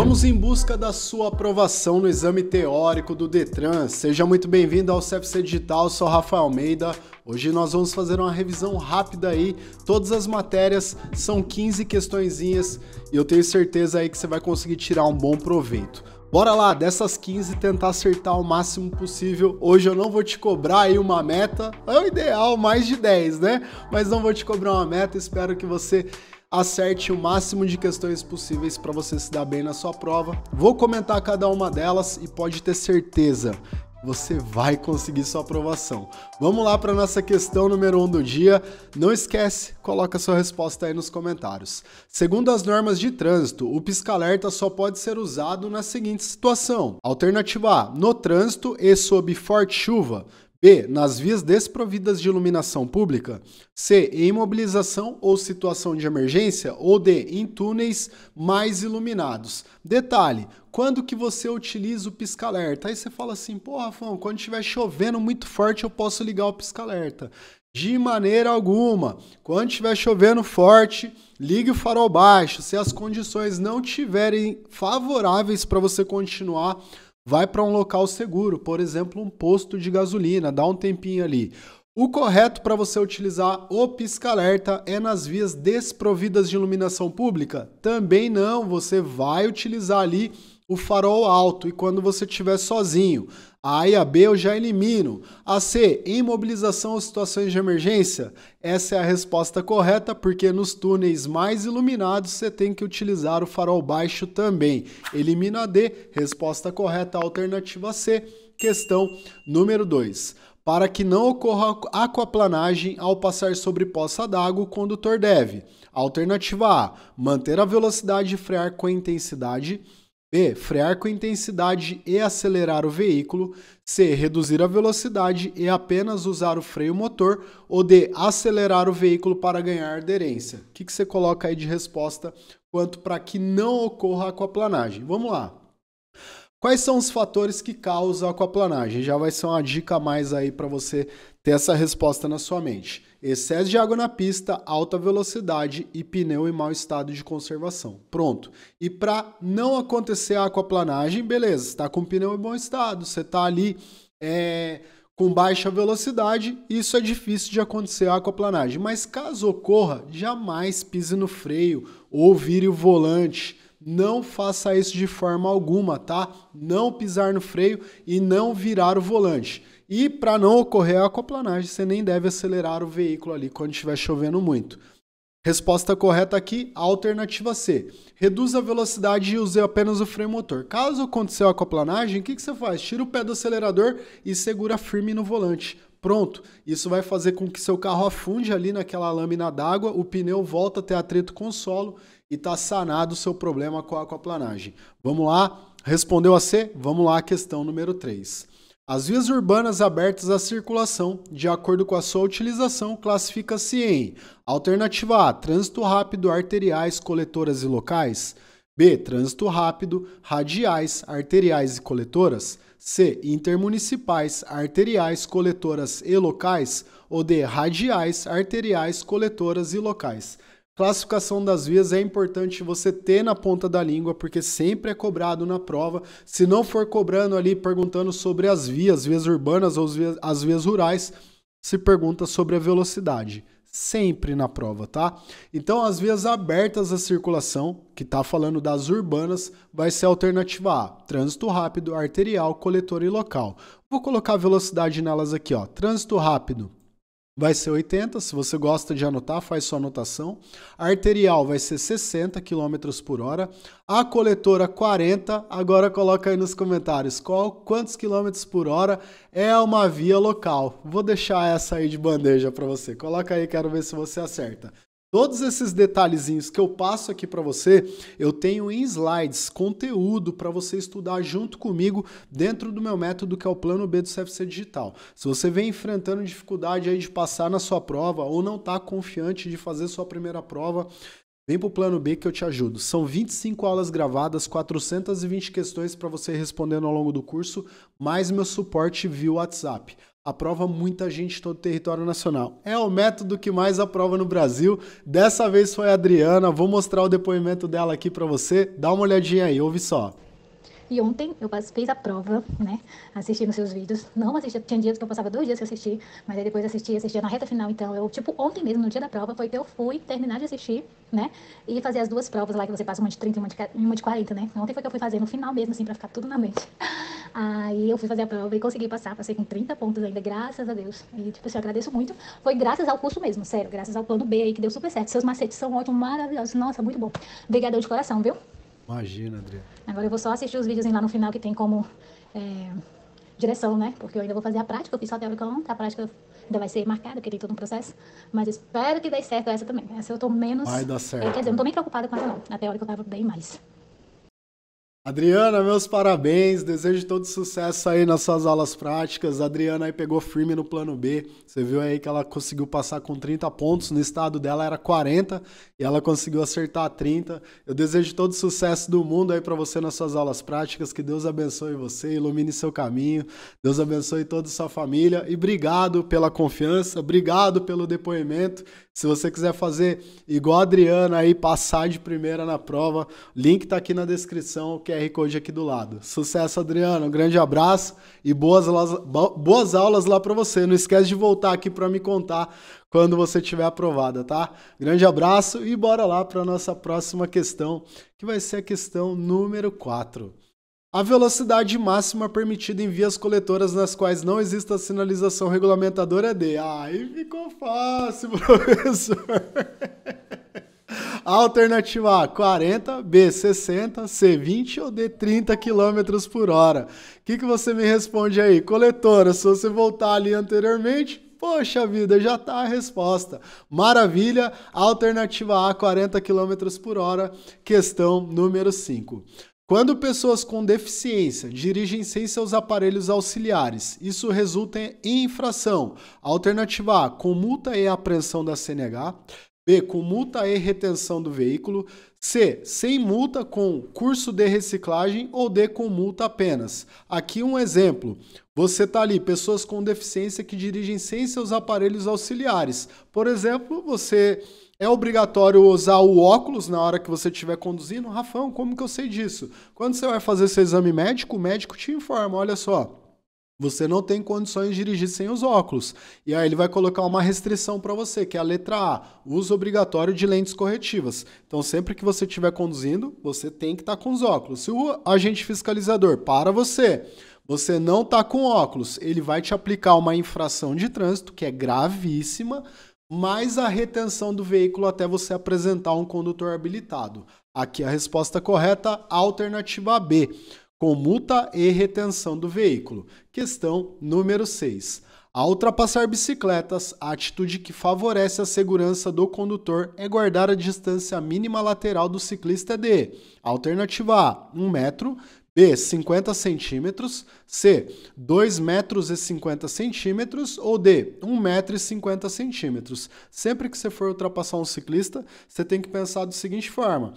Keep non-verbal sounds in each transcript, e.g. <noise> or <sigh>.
Vamos em busca da sua aprovação no exame teórico do Detran. Seja muito bem-vindo ao CFC Digital, Eu sou Rafael Almeida. Hoje nós vamos fazer uma revisão rápida aí. Todas as matérias são 15 questõezinhas e eu tenho certeza aí que você vai conseguir tirar um bom proveito. Bora lá, dessas 15 tentar acertar o máximo possível. Hoje eu não vou te cobrar aí uma meta, é o ideal, mais de 10, né? Mas não vou te cobrar uma meta, espero que você acerte o máximo de questões possíveis para você se dar bem na sua prova. Vou comentar cada uma delas e pode ter certeza você vai conseguir sua aprovação. Vamos lá para nossa questão número 1 um do dia. Não esquece, coloca sua resposta aí nos comentários. Segundo as normas de trânsito, o pisca-alerta só pode ser usado na seguinte situação: alternativa A, no trânsito e sob forte chuva. B. Nas vias desprovidas de iluminação pública. C. Em mobilização ou situação de emergência. Ou D. Em túneis mais iluminados. Detalhe, quando que você utiliza o pisca-alerta? Aí você fala assim, pô, Rafão, quando estiver chovendo muito forte eu posso ligar o pisca-alerta. De maneira alguma. Quando estiver chovendo forte, ligue o farol baixo. Se as condições não tiverem favoráveis para você continuar vai para um local seguro, por exemplo, um posto de gasolina, dá um tempinho ali. O correto para você utilizar o pisca-alerta é nas vias desprovidas de iluminação pública? Também não, você vai utilizar ali o farol alto e quando você estiver sozinho. A A e a B eu já elimino. A C, imobilização ou situações de emergência? Essa é a resposta correta, porque nos túneis mais iluminados você tem que utilizar o farol baixo também. Elimina a D, resposta correta, alternativa C, questão número 2 para que não ocorra aquaplanagem ao passar sobre poça d'água, o condutor deve: alternativa A, manter a velocidade e frear com intensidade. B. Frear com intensidade e acelerar o veículo. C. Reduzir a velocidade e apenas usar o freio motor. Ou D. Acelerar o veículo para ganhar aderência. O que, que você coloca aí de resposta quanto para que não ocorra a aquaplanagem? Vamos lá. Quais são os fatores que causam a aquaplanagem? Já vai ser uma dica a mais aí para você ter essa resposta na sua mente excesso de água na pista, alta velocidade e pneu em mau estado de conservação. Pronto. E para não acontecer a aquaplanagem, beleza, você está com o pneu em bom estado, você está ali é, com baixa velocidade, isso é difícil de acontecer a aquaplanagem. Mas caso ocorra, jamais pise no freio ou vire o volante. Não faça isso de forma alguma, tá? Não pisar no freio e não virar o volante. E para não ocorrer a acoplanagem, você nem deve acelerar o veículo ali quando estiver chovendo muito. Resposta correta aqui, alternativa C. Reduza a velocidade e use apenas o freio motor. Caso aconteceu a acoplanagem, o que, que você faz? Tira o pé do acelerador e segura firme no volante. Pronto, isso vai fazer com que seu carro afunde ali naquela lâmina d'água, o pneu volta a ter atrito com o solo e está sanado o seu problema com a acoplanagem. Vamos lá? Respondeu a C? Vamos lá, questão número 3. As vias urbanas abertas à circulação, de acordo com a sua utilização, classifica-se em alternativa A, trânsito rápido, arteriais, coletoras e locais, B, trânsito rápido, radiais, arteriais e coletoras, C, intermunicipais, arteriais, coletoras e locais, ou D, radiais, arteriais, coletoras e locais. Classificação das vias é importante você ter na ponta da língua, porque sempre é cobrado na prova. Se não for cobrando ali, perguntando sobre as vias, vias urbanas ou as vias, as vias rurais, se pergunta sobre a velocidade. Sempre na prova, tá? Então, as vias abertas à circulação, que tá falando das urbanas, vai ser a alternativa A: trânsito rápido, arterial, coletor e local. Vou colocar a velocidade nelas aqui, ó. Trânsito rápido, vai ser 80. Se você gosta de anotar, faz sua anotação. A arterial vai ser 60 km por hora. A coletora 40. Agora coloca aí nos comentários qual quantos quilômetros por hora é uma via local. Vou deixar essa aí de bandeja para você. Coloca aí, quero ver se você acerta. Todos esses detalhezinhos que eu passo aqui para você, eu tenho em slides, conteúdo para você estudar junto comigo dentro do meu método que é o plano B do CFC Digital. Se você vem enfrentando dificuldade aí de passar na sua prova ou não está confiante de fazer sua primeira prova, Vem para o plano B que eu te ajudo. São 25 aulas gravadas, 420 questões para você respondendo ao longo do curso, mais meu suporte via WhatsApp aprova muita gente todo o território nacional. É o método que mais aprova no Brasil. Dessa vez foi a Adriana, vou mostrar o depoimento dela aqui para você. Dá uma olhadinha aí, ouve só. E ontem eu fiz a prova, né? Assisti nos seus vídeos. Não assisti, tinha dias que eu passava dois dias que assisti, mas aí depois assisti, assistia na reta final. Então, eu, tipo, ontem mesmo, no dia da prova, foi que eu fui terminar de assistir, né? E fazer as duas provas lá que você passa uma de 30 e uma de, uma de 40, né? Ontem foi que eu fui fazer no final mesmo, assim, pra ficar tudo na mente. Aí eu fui fazer a prova e consegui passar, passei com 30 pontos ainda, graças a Deus. E, tipo assim, eu agradeço muito. Foi graças ao curso mesmo, sério, graças ao plano B aí que deu super certo. Seus macetes são ótimos, maravilhosos. Nossa, muito bom. Obrigadão de coração, viu? Imagina, Adriana. Agora eu vou só assistir os vídeos lá no final que tem como é, direção, né? Porque eu ainda vou fazer a prática, eu fiz só a teórica ontem, a prática ainda vai ser marcada, porque tem todo um processo. Mas espero que dê certo essa também. Essa eu tô menos. Vai dar certo. É, quer dizer, eu não tô nem preocupada com ela, não. A teórica eu tava bem mais. Adriana, meus parabéns. Desejo todo sucesso aí nas suas aulas práticas. A Adriana aí pegou firme no plano B. Você viu aí que ela conseguiu passar com 30 pontos. No estado dela era 40 e ela conseguiu acertar 30. Eu desejo todo sucesso do mundo aí para você nas suas aulas práticas. Que Deus abençoe você, ilumine seu caminho. Deus abençoe toda a sua família. E obrigado pela confiança, obrigado pelo depoimento. Se você quiser fazer igual a Adriana aí, passar de primeira na prova, link tá aqui na descrição QR Code aqui do lado. Sucesso, Adriano. Um grande abraço e boas, boas aulas lá para você. Não esquece de voltar aqui para me contar quando você tiver aprovada, tá? Grande abraço e bora lá para nossa próxima questão, que vai ser a questão número 4. A velocidade máxima permitida em vias coletoras nas quais não exista sinalização regulamentadora é D. Aí ficou fácil, <laughs> professor. Alternativa A, 40, B, 60, C, 20 ou D, 30 km por hora. O que, que você me responde aí? Coletora, se você voltar ali anteriormente, Poxa vida, já está a resposta. Maravilha, alternativa A, 40 km por hora, questão número 5. Quando pessoas com deficiência dirigem sem seus aparelhos auxiliares, isso resulta em infração. Alternativa A, com multa e apreensão da CNH. B. Com multa e retenção do veículo. C. Sem multa com curso de reciclagem ou D. Com multa apenas. Aqui um exemplo. Você está ali, pessoas com deficiência que dirigem sem seus aparelhos auxiliares. Por exemplo, você é obrigatório usar o óculos na hora que você estiver conduzindo? Rafão, como que eu sei disso? Quando você vai fazer seu exame médico, o médico te informa, olha só. Você não tem condições de dirigir sem os óculos. E aí ele vai colocar uma restrição para você, que é a letra A, uso obrigatório de lentes corretivas. Então, sempre que você estiver conduzindo, você tem que estar tá com os óculos. Se o agente fiscalizador para você, você não está com óculos, ele vai te aplicar uma infração de trânsito, que é gravíssima, mais a retenção do veículo até você apresentar um condutor habilitado. Aqui a resposta correta, alternativa B com multa e retenção do veículo. Questão número 6. Ao ultrapassar bicicletas, a atitude que favorece a segurança do condutor é guardar a distância mínima lateral do ciclista de alternativa A, 1 metro, B, 50 centímetros, C, 2 metros e 50 centímetros ou D, 1 metro e 50 centímetros. Sempre que você for ultrapassar um ciclista, você tem que pensar da seguinte forma,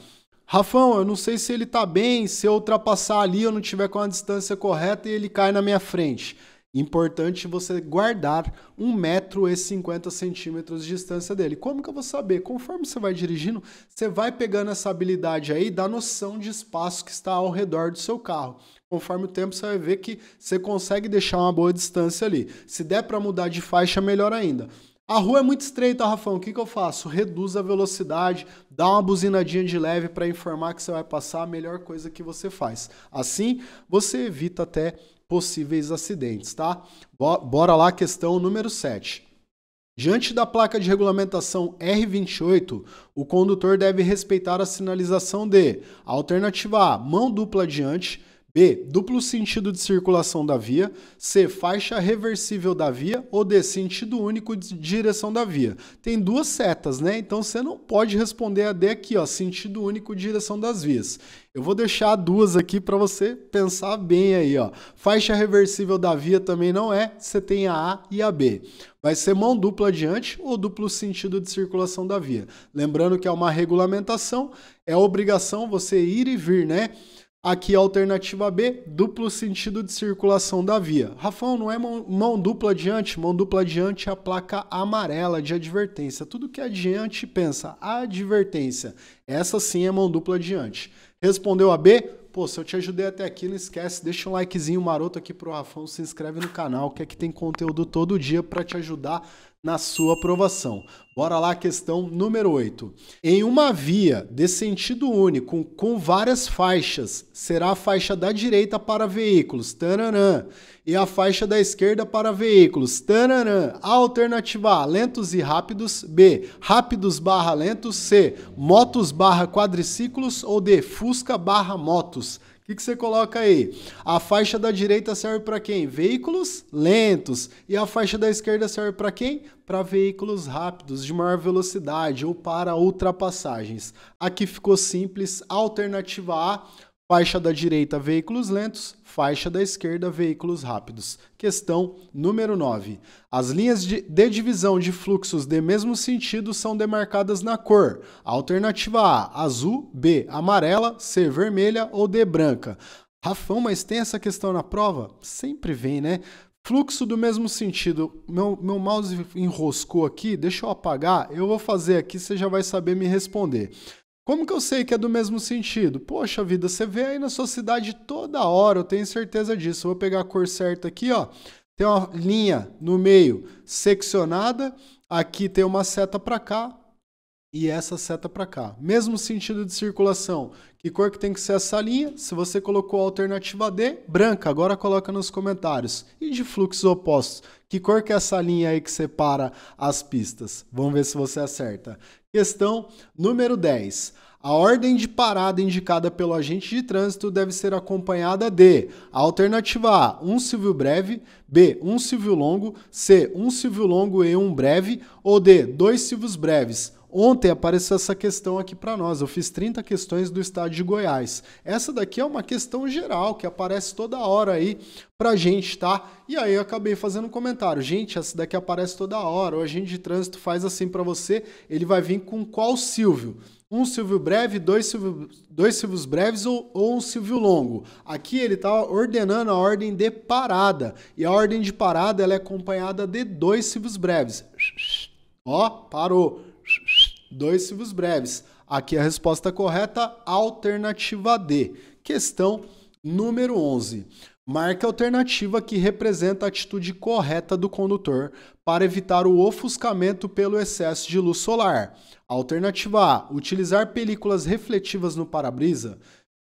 Rafão, eu não sei se ele tá bem, se eu ultrapassar ali, eu não tiver com a distância correta e ele cai na minha frente. Importante você guardar um metro e 50 centímetros de distância dele. Como que eu vou saber? Conforme você vai dirigindo, você vai pegando essa habilidade aí da noção de espaço que está ao redor do seu carro. Conforme o tempo, você vai ver que você consegue deixar uma boa distância ali. Se der para mudar de faixa, melhor ainda. A rua é muito estreita, Rafão. O que, que eu faço? Reduz a velocidade, dá uma buzinadinha de leve para informar que você vai passar a melhor coisa que você faz. Assim, você evita até possíveis acidentes, tá? Bora lá, questão número 7. Diante da placa de regulamentação R28, o condutor deve respeitar a sinalização de alternativa A, mão dupla adiante, B. Duplo sentido de circulação da via. C. Faixa reversível da via. Ou D. Sentido único de direção da via. Tem duas setas, né? Então você não pode responder a D aqui, ó. Sentido único de direção das vias. Eu vou deixar duas aqui para você pensar bem aí, ó. Faixa reversível da via também não é. Você tem a A e a B. Vai ser mão dupla adiante ou duplo sentido de circulação da via. Lembrando que é uma regulamentação, é obrigação você ir e vir, né? Aqui é a alternativa B, duplo sentido de circulação da via. Rafão, não é mão, dupla adiante? Mão dupla adiante é a placa amarela de advertência. Tudo que é adiante, pensa, advertência. Essa sim é mão dupla adiante. Respondeu a B? Pô, se eu te ajudei até aqui, não esquece, deixa um likezinho maroto aqui pro Rafão, se inscreve no canal, que aqui é tem conteúdo todo dia para te ajudar na sua aprovação. Bora lá, questão número 8. Em uma via de sentido único com várias faixas, será a faixa da direita para veículos, tananã, e a faixa da esquerda para veículos, tananã. Alternativa A, lentos e rápidos, B, rápidos barra lentos, C, motos barra quadriciclos ou D, fusca barra motos. O que, que você coloca aí? A faixa da direita serve para quem? Veículos lentos. E a faixa da esquerda serve para quem? Para veículos rápidos, de maior velocidade ou para ultrapassagens. Aqui ficou simples. Alternativa A Faixa da direita, veículos lentos. Faixa da esquerda, veículos rápidos. Questão número 9. As linhas de, de divisão de fluxos de mesmo sentido são demarcadas na cor. Alternativa A, azul. B, amarela. C, vermelha. Ou D, branca. Rafão, mas tem essa questão na prova? Sempre vem, né? Fluxo do mesmo sentido. Meu, meu mouse enroscou aqui, deixa eu apagar. Eu vou fazer aqui, você já vai saber me responder. Como que eu sei que é do mesmo sentido? Poxa vida, você vê aí na sua cidade toda hora, eu tenho certeza disso. Eu vou pegar a cor certa aqui, ó. Tem uma linha no meio seccionada, aqui tem uma seta para cá e essa seta para cá. Mesmo sentido de circulação. Que cor que tem que ser essa linha? Se você colocou a alternativa D, branca, agora coloca nos comentários. E de fluxos opostos, que cor que é essa linha aí que separa as pistas? Vamos ver se você acerta. Questão número 10. A ordem de parada indicada pelo agente de trânsito deve ser acompanhada de alternativa A, um civil breve, B, um civil longo, C, um civil longo e um breve, ou D, dois civios breves, Ontem apareceu essa questão aqui para nós. Eu fiz 30 questões do estado de Goiás. Essa daqui é uma questão geral que aparece toda hora aí pra gente, tá? E aí eu acabei fazendo um comentário. Gente, essa daqui aparece toda hora. O agente de trânsito faz assim para você. Ele vai vir com qual Silvio? um Silvio breve, dois, Silvio, dois Silvios breves ou, ou, um Silvio longo. Aqui ele está ordenando a ordem de parada. E a ordem de parada ela é acompanhada de dois Silvios breves. Ó, parou. Dois civos breves. Aqui a resposta correta, alternativa D. Questão número 11. Marque a alternativa que representa a atitude correta do condutor para evitar o ofuscamento pelo excesso de luz solar. Alternativa A: utilizar películas refletivas no para-brisa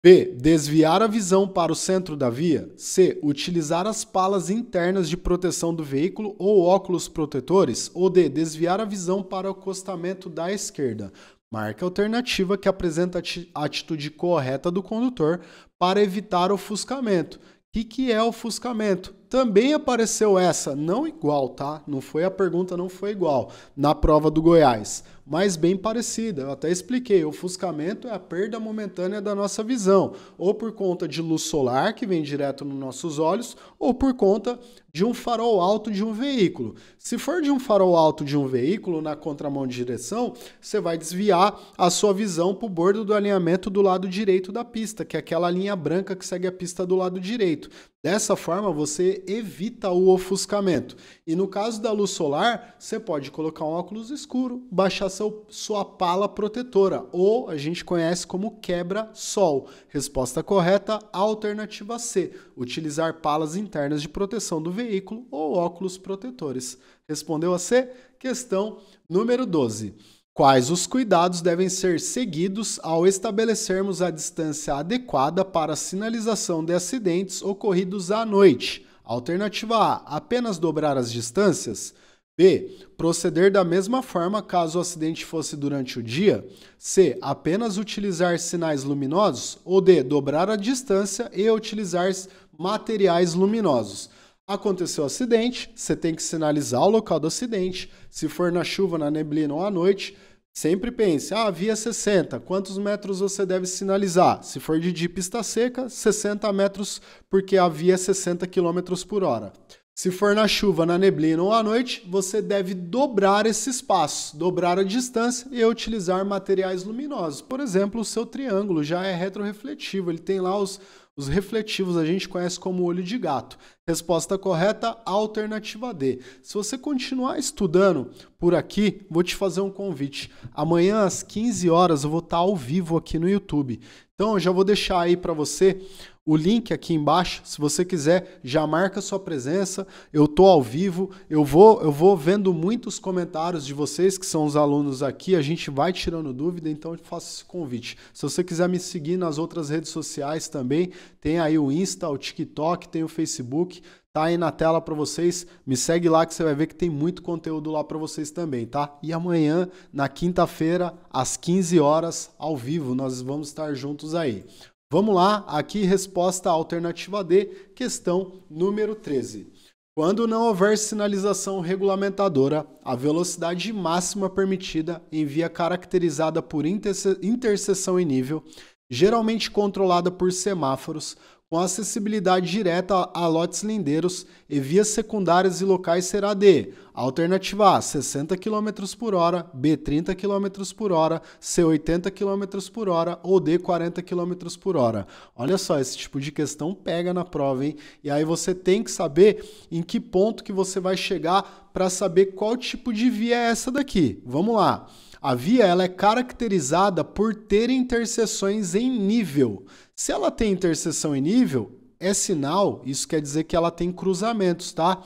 b Desviar a visão para o centro da via. C. Utilizar as palas internas de proteção do veículo ou óculos protetores. Ou D. Desviar a visão para o acostamento da esquerda. Marca alternativa que apresenta a atitude correta do condutor para evitar ofuscamento. O que, que é ofuscamento? Também apareceu essa, não igual, tá? Não foi a pergunta, não foi igual, na prova do Goiás mas bem parecida. Eu até expliquei, o ofuscamento é a perda momentânea da nossa visão, ou por conta de luz solar que vem direto nos nossos olhos, ou por conta de um farol alto de um veículo. Se for de um farol alto de um veículo na contramão de direção, você vai desviar a sua visão para o bordo do alinhamento do lado direito da pista, que é aquela linha branca que segue a pista do lado direito. Dessa forma, você evita o ofuscamento. E no caso da luz solar, você pode colocar um óculos escuro, baixar sua pala protetora, ou a gente conhece como quebra-sol. Resposta correta, alternativa C, utilizar palas internas de proteção do veículo ou óculos protetores. Respondeu a C? Questão número 12. Quais os cuidados devem ser seguidos ao estabelecermos a distância adequada para a sinalização de acidentes ocorridos à noite? Alternativa A: apenas dobrar as distâncias. B. Proceder da mesma forma caso o acidente fosse durante o dia. C. Apenas utilizar sinais luminosos. Ou D. Dobrar a distância e utilizar materiais luminosos. Aconteceu o acidente, você tem que sinalizar o local do acidente. Se for na chuva, na neblina ou à noite, sempre pense: ah, via 60, quantos metros você deve sinalizar? Se for de, pista seca, 60 metros, porque a via é 60 km por hora. Se for na chuva, na neblina ou à noite, você deve dobrar esse espaço, dobrar a distância e utilizar materiais luminosos. Por exemplo, o seu triângulo já é retrorefletivo, ele tem lá os, os refletivos, a gente conhece como olho de gato. Resposta correta, alternativa D. Se você continuar estudando por aqui, vou te fazer um convite. Amanhã às 15 horas eu vou estar ao vivo aqui no YouTube. Então eu já vou deixar aí para você o link aqui embaixo, se você quiser, já marca sua presença. Eu tô ao vivo, eu vou eu vou vendo muitos comentários de vocês que são os alunos aqui, a gente vai tirando dúvida, então eu faço esse convite. Se você quiser me seguir nas outras redes sociais também, tem aí o Insta, o TikTok, tem o Facebook tá aí na tela para vocês. Me segue lá que você vai ver que tem muito conteúdo lá para vocês também, tá? E amanhã, na quinta-feira, às 15 horas, ao vivo, nós vamos estar juntos aí. Vamos lá, aqui resposta alternativa D, questão número 13. Quando não houver sinalização regulamentadora, a velocidade máxima permitida em via caracterizada por interse interseção em nível, geralmente controlada por semáforos, com acessibilidade direta a lotes lindeiros e vias secundárias e locais será de alternativa A 60 km por hora, B 30 km por hora, C 80 km por hora ou D 40 km por hora. Olha só, esse tipo de questão pega na prova, hein? E aí você tem que saber em que ponto que você vai chegar para saber qual tipo de via é essa daqui. Vamos lá. A via ela é caracterizada por ter interseções em nível. Se ela tem interseção em nível, é sinal, isso quer dizer que ela tem cruzamentos, tá?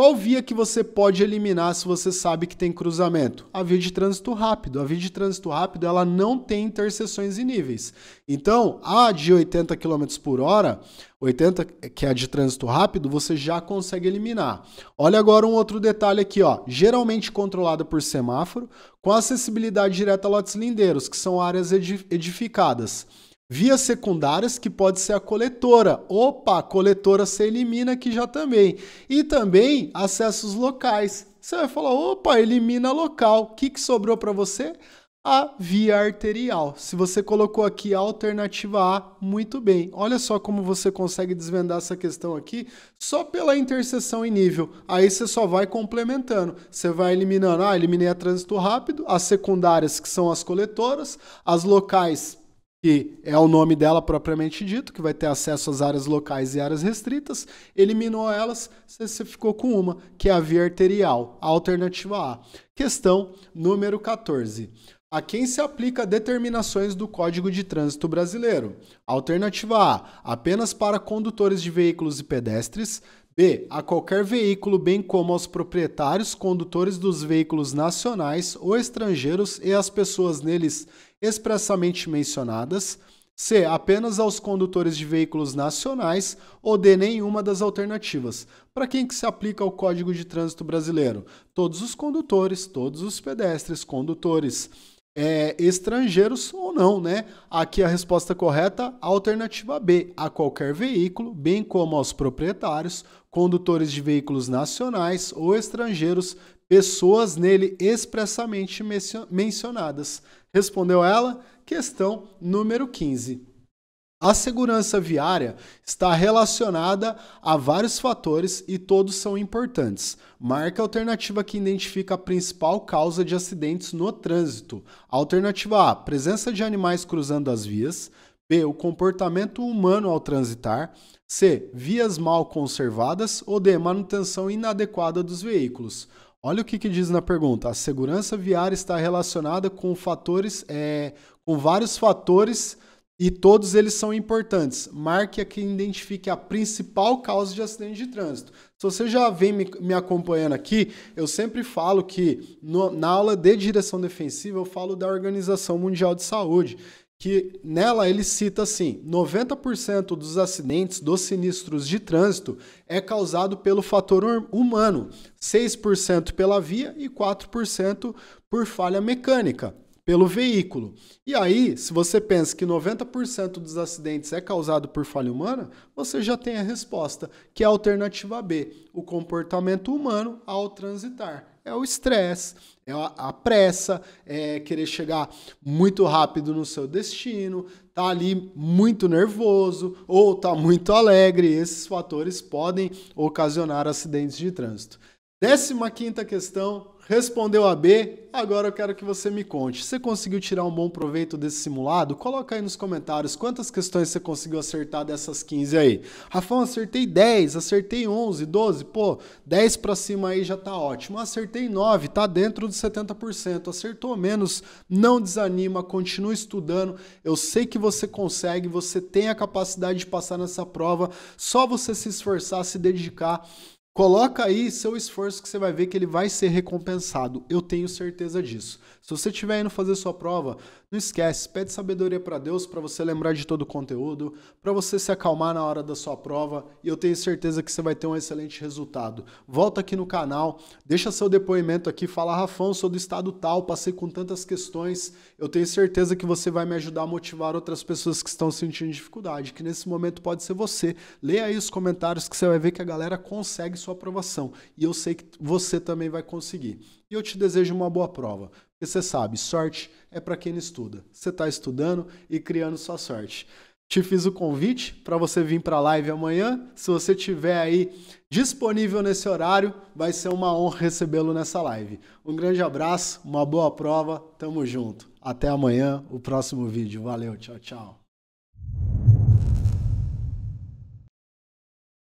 Qual via que você pode eliminar se você sabe que tem cruzamento? A via de trânsito rápido. A via de trânsito rápido ela não tem interseções e níveis. Então, a de 80 km por hora, 80 que é a de trânsito rápido, você já consegue eliminar. Olha agora um outro detalhe aqui, ó. Geralmente controlada por semáforo, com acessibilidade direta a lotes lindeiros, que são áreas edificadas. Vias secundárias que pode ser a coletora. Opa, coletora se elimina aqui já também. E também acessos locais. Você vai falar, opa, elimina local. O que, que sobrou para você? a via arterial. Se você colocou aqui a alternativa A, muito bem. Olha só como você consegue desvendar essa questão aqui só pela interseção em nível. Aí você só vai complementando. Você vai eliminando, ah, eliminei a trânsito rápido, as secundárias que são as coletoras, as locais que é o nome dela propriamente dito, que vai ter acesso às áreas locais e áreas restritas, eliminou elas, você ficou com uma, que é a via arterial, a alternativa A. Questão número 14. A quem se aplica determinações do Código de Trânsito Brasileiro? Alternativa A, apenas para condutores de veículos e pedestres. B. A qualquer veículo, bem como aos proprietários, condutores dos veículos nacionais ou estrangeiros e as pessoas neles expressamente mencionadas, C. Apenas aos condutores de veículos nacionais ou D. Nenhuma das alternativas. Para quem que se aplica o Código de Trânsito Brasileiro? Todos os condutores, todos os pedestres, condutores é, estrangeiros ou não, né? Aqui a resposta correta, alternativa B, a qualquer veículo, bem como aos proprietários, condutores de veículos nacionais ou estrangeiros, pessoas nele expressamente mencionadas. Respondeu ela, questão número 15. A segurança viária está relacionada a vários fatores e todos são importantes. Marca a alternativa que identifica a principal causa de acidentes no trânsito. Alternativa A: presença de animais cruzando as vias. B. O comportamento humano ao transitar. C. Vias mal conservadas. Ou D. Manutenção inadequada dos veículos. Olha o que, que, diz na pergunta. A segurança viária está relacionada com fatores, é, com vários fatores e todos eles são importantes. Marque a que identifique a principal causa de acidente de trânsito. Se você já vem me, me acompanhando aqui, eu sempre falo que no, na aula de direção defensiva eu falo da Organização Mundial de Saúde que nela ele cita assim: 90% dos acidentes dos sinistros de trânsito é causado pelo fator hum, humano, 6% pela via e 4% por falha mecânica pelo veículo. E aí, se você pensa que 90% dos acidentes é causado por falha humana, você já tem a resposta, que é a alternativa B, o comportamento humano ao transitar. É o estresse, é a pressa, é querer chegar muito rápido no seu destino, tá ali muito nervoso ou tá muito alegre. Esses fatores podem ocasionar acidentes de trânsito. Décima quinta questão, Respondeu a B? Agora eu quero que você me conte. Você conseguiu tirar um bom proveito desse simulado? Coloca aí nos comentários quantas questões você conseguiu acertar dessas 15 aí. Rafão, acertei 10, acertei 11, 12. Pô, 10 para cima aí já tá ótimo. Acertei 9, tá dentro dos 70%. Acertou menos, não desanima, continua estudando. Eu sei que você consegue, você tem a capacidade de passar nessa prova. Só você se esforçar, se dedicar Coloca aí seu esforço que você vai ver que ele vai ser recompensado. Eu tenho certeza disso. Se você estiver indo fazer sua prova, não esquece, pede sabedoria para Deus para você lembrar de todo o conteúdo, para você se acalmar na hora da sua prova e eu tenho certeza que você vai ter um excelente resultado. Volta aqui no canal, deixa seu depoimento aqui, fala Rafão, sou do estado tal, passei com tantas questões, eu tenho certeza que você vai me ajudar a motivar outras pessoas que estão sentindo dificuldade, que nesse momento pode ser você. Leia aí os comentários que você vai ver que a galera consegue sua aprovação e eu sei que você também vai conseguir. E eu te desejo uma boa prova. E você sabe, sorte é para quem estuda. Você está estudando e criando sua sorte. Te fiz o convite para você vir para a live amanhã. Se você tiver aí disponível nesse horário, vai ser uma honra recebê-lo nessa live. Um grande abraço, uma boa prova, tamo junto. Até amanhã, o próximo vídeo. Valeu, tchau, tchau.